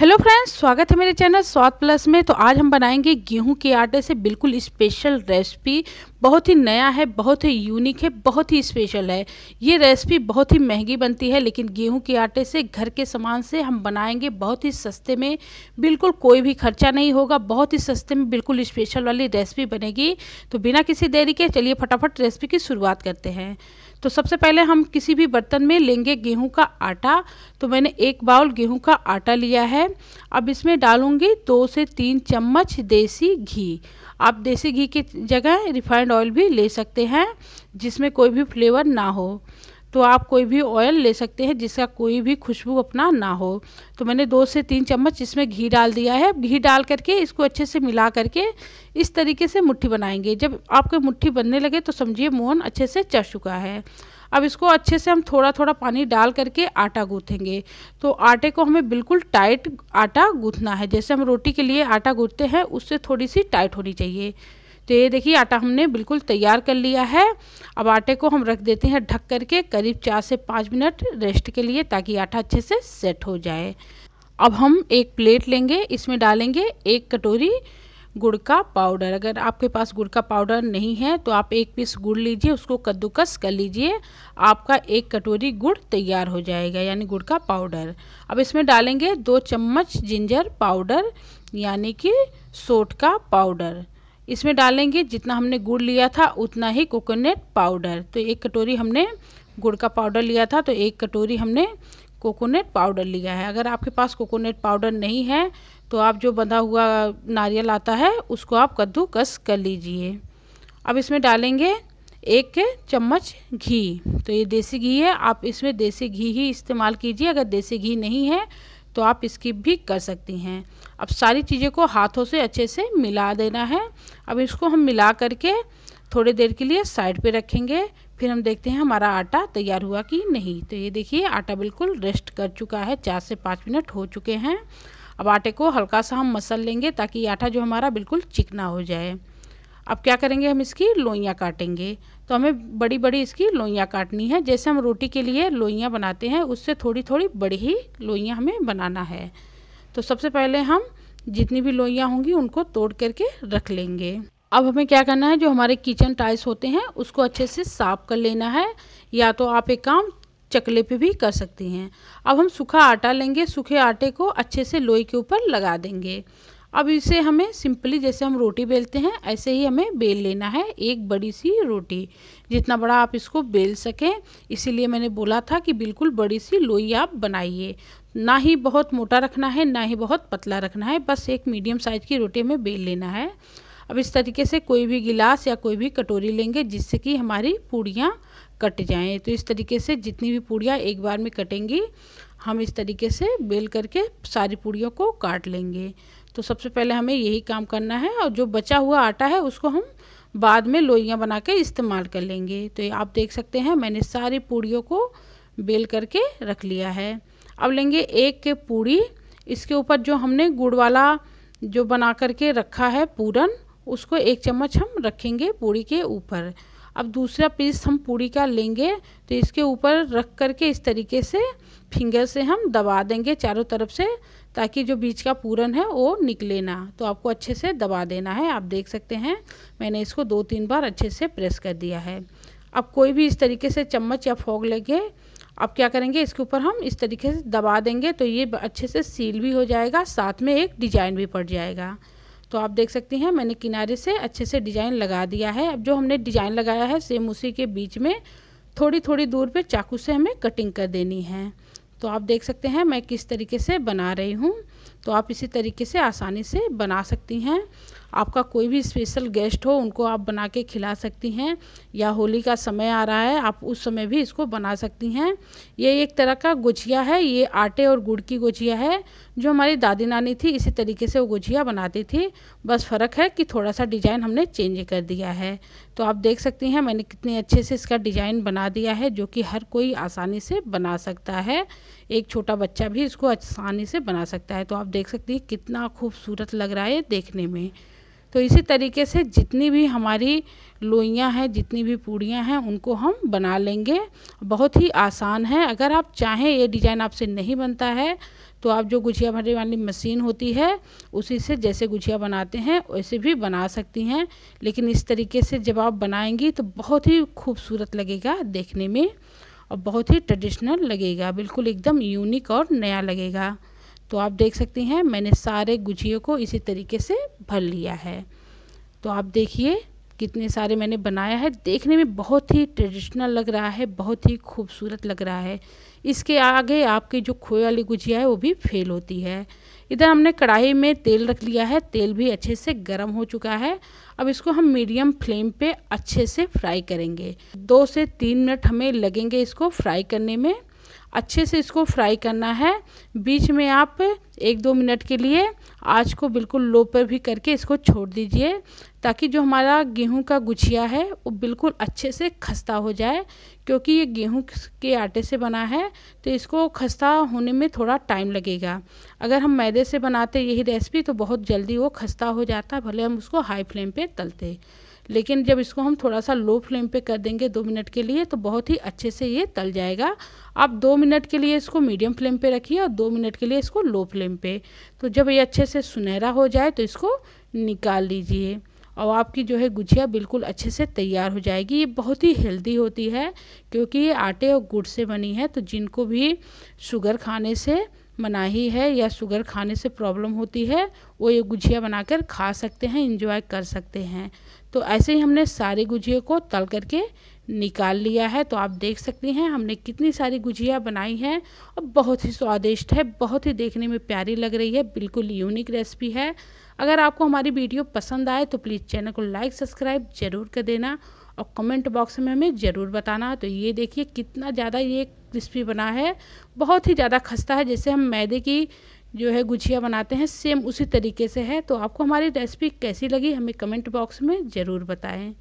hello friends स्वागत है मेरे चैनल स्वाद प्लस में तो आज हम बनाएंगे गेहूं के आटे से बिल्कुल स्पेशल रेसिपी बहुत ही नया है बहुत ही यूनिक है बहुत ही स्पेशल है ये रेसिपी बहुत ही महंगी बनती है लेकिन गेहूं के आटे से घर के सामान से हम बनाएंगे बहुत ही सस्ते में बिल्कुल कोई भी खर्चा नहीं होगा बहुत ही सस्ते में बिल्कुल स्पेशल वाली रेसिपी बनेगी तो बिना किसी देरी के चलिए फटाफट रेसिपी की शुरुआत करते हैं तो सबसे पहले हम किसी भी बर्तन में लेंगे गेहूं का आटा तो मैंने एक बाउल गेहूं का आटा लिया है अब इसमें डालूंगी दो से तीन चम्मच देसी घी आप देसी घी की जगह रिफाइंड ऑयल भी ले सकते हैं जिसमें कोई भी फ्लेवर ना हो तो आप कोई भी ऑयल ले सकते हैं जिसका कोई भी खुशबू अपना ना हो तो मैंने दो से तीन चम्मच इसमें घी डाल दिया है घी डाल करके इसको अच्छे से मिला करके इस तरीके से मुट्ठी बनाएंगे जब आपके मुट्ठी बनने लगे तो समझिए मोहन अच्छे से चढ़ चुका है अब इसको अच्छे से हम थोड़ा थोड़ा पानी डाल करके आटा गूँथेंगे तो आटे को हमें बिल्कुल टाइट आटा गूँथना है जैसे हम रोटी के लिए आटा गूँथते हैं उससे थोड़ी सी टाइट होनी चाहिए तो ये देखिए आटा हमने बिल्कुल तैयार कर लिया है अब आटे को हम रख देते हैं ढक करके करीब चार से पाँच मिनट रेस्ट के लिए ताकि आटा अच्छे से सेट हो जाए अब हम एक प्लेट लेंगे इसमें डालेंगे एक कटोरी गुड़ का पाउडर अगर आपके पास गुड़ का पाउडर नहीं है तो आप एक पीस गुड़ लीजिए उसको कद्दूकस कर लीजिए आपका एक कटोरी गुड़ तैयार हो जाएगा यानी गुड़ का पाउडर अब इसमें डालेंगे दो चम्मच जिंजर पाउडर यानी कि सोट का पाउडर इसमें डालेंगे जितना हमने गुड़ लिया था उतना ही कोकोनट पाउडर तो एक कटोरी हमने गुड़ का पाउडर लिया था तो एक कटोरी हमने कोकोनट पाउडर लिया है अगर आपके पास कोकोनट पाउडर नहीं है तो आप जो बंधा हुआ नारियल आता है उसको आप कद्दूकस कर लीजिए अब इसमें डालेंगे एक चम्मच घी तो ये देसी घी है आप इसमें देसी घी ही इस्तेमाल कीजिए अगर देसी घी नहीं है तो आप इसकी भी कर सकती हैं अब सारी चीज़ें को हाथों से अच्छे से मिला देना है अब इसको हम मिला करके थोड़ी देर के लिए साइड पे रखेंगे फिर हम देखते हैं हमारा आटा तैयार हुआ कि नहीं तो ये देखिए आटा बिल्कुल रेस्ट कर चुका है चार से पाँच मिनट हो चुके हैं अब आटे को हल्का सा हम मसल लेंगे ताकि आटा जो हमारा बिल्कुल चिकना हो जाए अब क्या करेंगे हम इसकी लोइयाँ काटेंगे तो हमें बड़ी बड़ी इसकी लोइयाँ काटनी है जैसे हम रोटी के लिए लोइयाँ बनाते हैं उससे थोड़ी थोड़ी बड़ी ही लोइयाँ हमें बनाना है तो सबसे पहले हम जितनी भी लोइयाँ होंगी उनको तोड़ करके रख लेंगे अब हमें क्या करना है जो हमारे किचन टाइल्स होते हैं उसको अच्छे से साफ कर लेना है या तो आप एक काम चकले पे भी कर सकती हैं अब हम सूखा आटा लेंगे सूखे आटे को अच्छे से लोई के ऊपर लगा देंगे अब इसे हमें सिंपली जैसे हम रोटी बेलते हैं ऐसे ही हमें बेल लेना है एक बड़ी सी रोटी जितना बड़ा आप इसको बेल सकें इसीलिए मैंने बोला था कि बिल्कुल बड़ी सी लोई आप बनाइए ना ही बहुत मोटा रखना है ना ही बहुत पतला रखना है बस एक मीडियम साइज़ की रोटी हमें बेल लेना है अब इस तरीके से कोई भी गिलास या कोई भी कटोरी लेंगे जिससे कि हमारी पूड़ियाँ कट जाएँ तो इस तरीके से जितनी भी पूड़ियाँ एक बार में कटेंगी हम इस तरीके से बेल करके सारी पूड़ियों को काट लेंगे तो सबसे पहले हमें यही काम करना है और जो बचा हुआ आटा है उसको हम बाद में लोइयाँ बना के इस्तेमाल कर लेंगे तो आप देख सकते हैं मैंने सारी पूड़ियों को बेल करके रख लिया है अब लेंगे एक के पूड़ी इसके ऊपर जो हमने गुड़ वाला जो बना करके रखा है पूरन उसको एक चम्मच हम रखेंगे पूड़ी के ऊपर अब दूसरा पीस हम पूड़ी का लेंगे तो इसके ऊपर रख करके इस तरीके से फिंगर से हम दबा देंगे चारों तरफ से ताकि जो बीच का पूरन है वो निकले ना तो आपको अच्छे से दबा देना है आप देख सकते हैं मैंने इसको दो तीन बार अच्छे से प्रेस कर दिया है अब कोई भी इस तरीके से चम्मच या फोग लेके अब क्या करेंगे इसके ऊपर हम इस तरीके से दबा देंगे तो ये अच्छे से सील भी हो जाएगा साथ में एक डिजाइन भी पड़ जाएगा तो आप देख सकती हैं मैंने किनारे से अच्छे से डिजाइन लगा दिया है अब जो हमने डिजाइन लगाया है सेम उसी के बीच में थोड़ी थोड़ी दूर पे चाकू से हमें कटिंग कर देनी है तो आप देख सकते हैं मैं किस तरीके से बना रही हूँ तो आप इसी तरीके से आसानी से बना सकती हैं आपका कोई भी स्पेशल गेस्ट हो उनको आप बना के खिला सकती हैं या होली का समय आ रहा है आप उस समय भी इसको बना सकती हैं ये एक तरह का गुजिया है ये आटे और गुड़ की गुजिया है जो हमारी दादी नानी थी इसी तरीके से वो गुजिया बनाती थी बस फ़र्क है कि थोड़ा सा डिज़ाइन हमने चेंज कर दिया है तो आप देख सकती हैं मैंने कितने अच्छे से इसका डिज़ाइन बना दिया है जो कि हर कोई आसानी से बना सकता है एक छोटा बच्चा भी इसको आसानी से बना सकता है तो आप देख सकती हैं कितना खूबसूरत लग रहा है देखने में तो इसी तरीके से जितनी भी हमारी लोइयाँ हैं जितनी भी पूड़ियाँ हैं उनको हम बना लेंगे बहुत ही आसान है अगर आप चाहें ये डिज़ाइन आपसे नहीं बनता है तो आप जो गुझिया भरने वाली मशीन होती है उसी से जैसे गुझिया बनाते हैं वैसे भी बना सकती हैं लेकिन इस तरीके से जब आप बनाएंगी तो बहुत ही खूबसूरत लगेगा देखने में और बहुत ही ट्रेडिशनल लगेगा बिल्कुल एकदम यूनिक और नया लगेगा तो आप देख सकती हैं मैंने सारे गुजियों को इसी तरीके से भर लिया है तो आप देखिए कितने सारे मैंने बनाया है देखने में बहुत ही ट्रेडिशनल लग रहा है बहुत ही खूबसूरत लग रहा है इसके आगे आपकी जो खोए वाली गुजिया है वो भी फेल होती है इधर हमने कढ़ाई में तेल रख लिया है तेल भी अच्छे से गर्म हो चुका है अब इसको हम मीडियम फ्लेम पे अच्छे से फ्राई करेंगे दो से तीन मिनट हमें लगेंगे इसको फ्राई करने में अच्छे से इसको फ्राई करना है बीच में आप एक दो मिनट के लिए आँच को बिल्कुल लो पर भी करके इसको छोड़ दीजिए ताकि जो हमारा गेहूं का गुछिया है वो बिल्कुल अच्छे से खस्ता हो जाए क्योंकि ये गेहूं के आटे से बना है तो इसको खस्ता होने में थोड़ा टाइम लगेगा अगर हम मैदे से बनाते यही रेसिपी तो बहुत जल्दी वो खस्ता हो जाता भले हम उसको हाई फ्लेम पर तलते लेकिन जब इसको हम थोड़ा सा लो फ्लेम पे कर देंगे दो मिनट के लिए तो बहुत ही अच्छे से ये तल जाएगा आप दो मिनट के लिए इसको मीडियम फ्लेम पे रखिए और दो मिनट के लिए इसको लो फ्लेम पे तो जब ये अच्छे से सुनहरा हो जाए तो इसको निकाल लीजिए और आपकी जो है गुजिया बिल्कुल अच्छे से तैयार हो जाएगी ये बहुत ही हेल्दी होती है क्योंकि ये आटे और गुड़ से बनी है तो जिनको भी शुगर खाने से मनाही है या शुगर खाने से प्रॉब्लम होती है वो ये गुजिया बनाकर खा सकते हैं इंजॉय कर सकते हैं तो ऐसे ही हमने सारे गुजिया को तल करके निकाल लिया है तो आप देख सकती हैं हमने कितनी सारी गुजिया बनाई हैं और बहुत ही स्वादिष्ट है बहुत ही देखने में प्यारी लग रही है बिल्कुल यूनिक रेसिपी है अगर आपको हमारी वीडियो पसंद आए तो प्लीज़ चैनल को लाइक सब्सक्राइब ज़रूर कर देना और कमेंट बॉक्स में हमें ज़रूर बताना तो ये देखिए कितना ज़्यादा ये क्रिस्पी बना है बहुत ही ज़्यादा खस्ता है जैसे हम मैदे की जो है गुछिया बनाते हैं सेम उसी तरीके से है तो आपको हमारी रेसिपी कैसी लगी हमें कमेंट बॉक्स में ज़रूर बताएँ